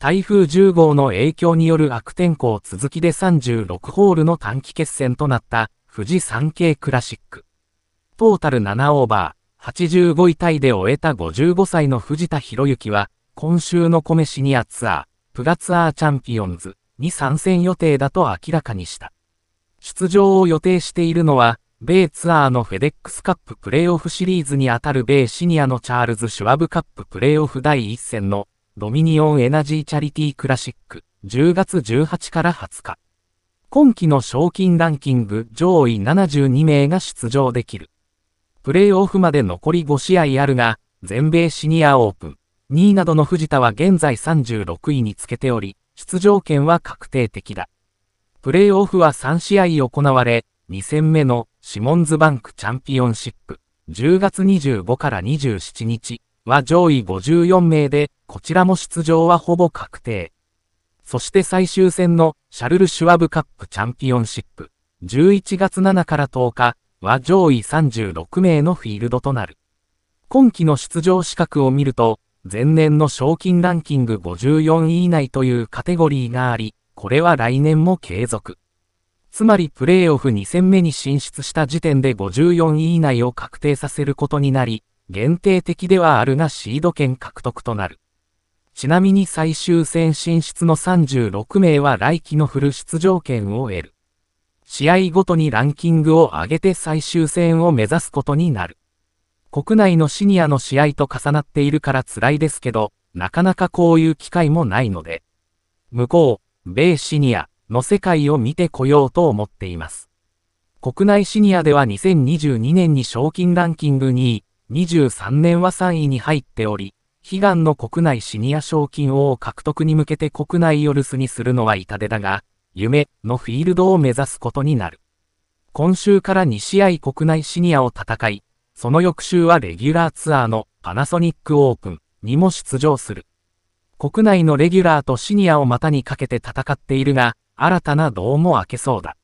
台風10号の影響による悪天候続きで36ホールの短期決戦となった富士山系クラシック。トータル7オーバー、85位タイで終えた55歳の藤田博之は、今週の米シニアツアー、プラツアーチャンピオンズに参戦予定だと明らかにした。出場を予定しているのは、米ツアーのフェデックスカッププレーオフシリーズにあたる米シニアのチャールズ・シュワブカッププレーオフ第1戦のドミニオンエナジーチャリティクラシック10月18から20日。今季の賞金ランキング上位72名が出場できる。プレーオフまで残り5試合あるが、全米シニアオープン2位などの藤田は現在36位につけており、出場権は確定的だ。プレーオフは3試合行われ、2戦目のシモンズバンクチャンピオンシップ10月25から27日、は上位54名で、こちらも出場はほぼ確定。そして最終戦のシャルル・シュワブカップチャンピオンシップ、11月7から10日は上位36名のフィールドとなる。今季の出場資格を見ると、前年の賞金ランキング54位以内というカテゴリーがあり、これは来年も継続。つまりプレイオフ2戦目に進出した時点で54位以内を確定させることになり、限定的ではあるがシード権獲得となる。ちなみに最終戦進出の36名は来季のフル出場権を得る。試合ごとにランキングを上げて最終戦を目指すことになる。国内のシニアの試合と重なっているから辛いですけど、なかなかこういう機会もないので、向こう、米シニアの世界を見てこようと思っています。国内シニアでは2022年に賞金ランキング2位、2023年は3位に入っており、悲願の国内シニア賞金王獲得に向けて国内を留守にするのは痛手だが、夢のフィールドを目指すことになる。今週から2試合国内シニアを戦い、その翌週はレギュラーツアーのパナソニックオープンにも出場する。国内のレギュラーとシニアを股にかけて戦っているが、新たな道も開けそうだ。